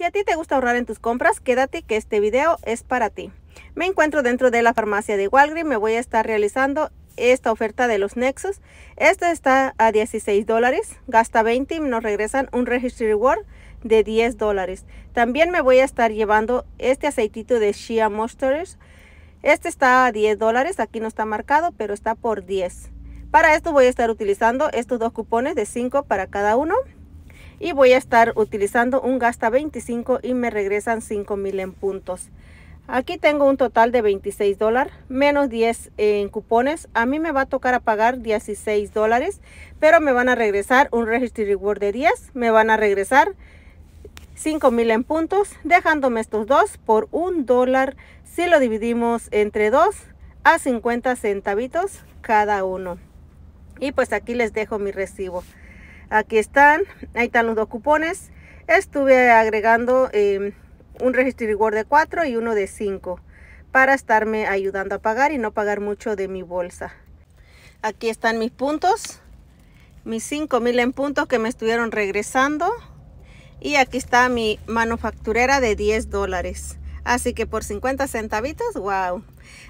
Si a ti te gusta ahorrar en tus compras, quédate que este video es para ti. Me encuentro dentro de la farmacia de Walgreens, me voy a estar realizando esta oferta de los nexos Esta está a 16 dólares, gasta 20 y nos regresan un Registry Reward de 10 dólares. También me voy a estar llevando este aceitito de Shea Monsters. Este está a 10 dólares, aquí no está marcado, pero está por 10. Para esto voy a estar utilizando estos dos cupones de 5 para cada uno y voy a estar utilizando un gasta 25 y me regresan 5000 en puntos aquí tengo un total de 26 dólares menos 10 en cupones a mí me va a tocar a pagar 16 dólares pero me van a regresar un registro reward de 10 me van a regresar 5000 en puntos dejándome estos dos por un dólar si lo dividimos entre dos a 50 centavitos cada uno y pues aquí les dejo mi recibo Aquí están, ahí están los dos cupones. Estuve agregando em, un registro de 4 y uno de 5 para estarme ayudando a pagar y no pagar mucho de mi bolsa. Aquí están mis puntos, mis mil en puntos que me estuvieron regresando. Y aquí está mi manufacturera de 10 dólares. Así que por 50 centavitos, wow.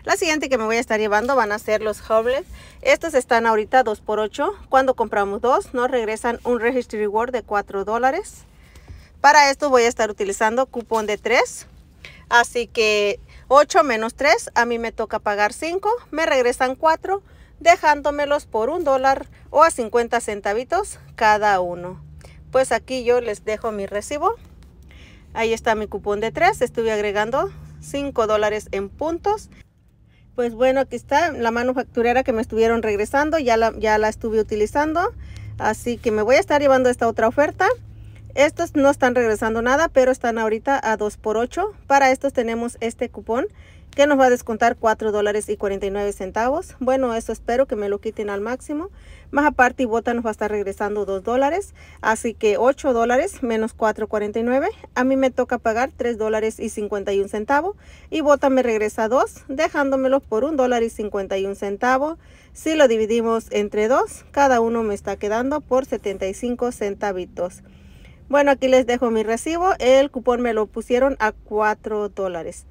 La siguiente que me voy a estar llevando van a ser los Hobbles. Estos están ahorita 2x8. Cuando compramos dos, nos regresan un Registry Reward de 4 dólares. Para esto voy a estar utilizando cupón de 3. Así que 8 menos 3, a mí me toca pagar 5. Me regresan 4, dejándomelos por 1 dólar o a 50 centavitos cada uno. Pues aquí yo les dejo mi recibo. Ahí está mi cupón de 3. Estuve agregando 5 dólares en puntos. Pues bueno, aquí está la manufacturera que me estuvieron regresando. Ya la, ya la estuve utilizando. Así que me voy a estar llevando esta otra oferta. Estos no están regresando nada, pero están ahorita a 2 por 8. Para estos tenemos este cupón que nos va a descontar 4 dólares y 49 centavos. Bueno, eso espero que me lo quiten al máximo. Más aparte, bota nos va a estar regresando 2 dólares. Así que 8 dólares menos 4.49. A mí me toca pagar $3.51. dólares y 51 centavos. me regresa 2, dejándomelo por $1.51. dólar y 51 Si lo dividimos entre 2, cada uno me está quedando por 75 centavitos. Bueno, aquí les dejo mi recibo. El cupón me lo pusieron a 4 dólares.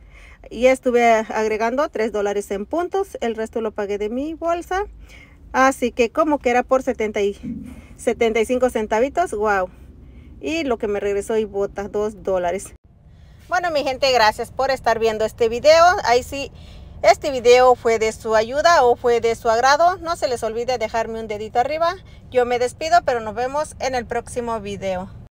Y estuve agregando 3 dólares en puntos. El resto lo pagué de mi bolsa. Así que como que era por 70 75 centavitos. Wow. Y lo que me regresó y bota 2 dólares. Bueno, mi gente, gracias por estar viendo este video. Ahí sí, este video fue de su ayuda o fue de su agrado. No se les olvide dejarme un dedito arriba. Yo me despido, pero nos vemos en el próximo video.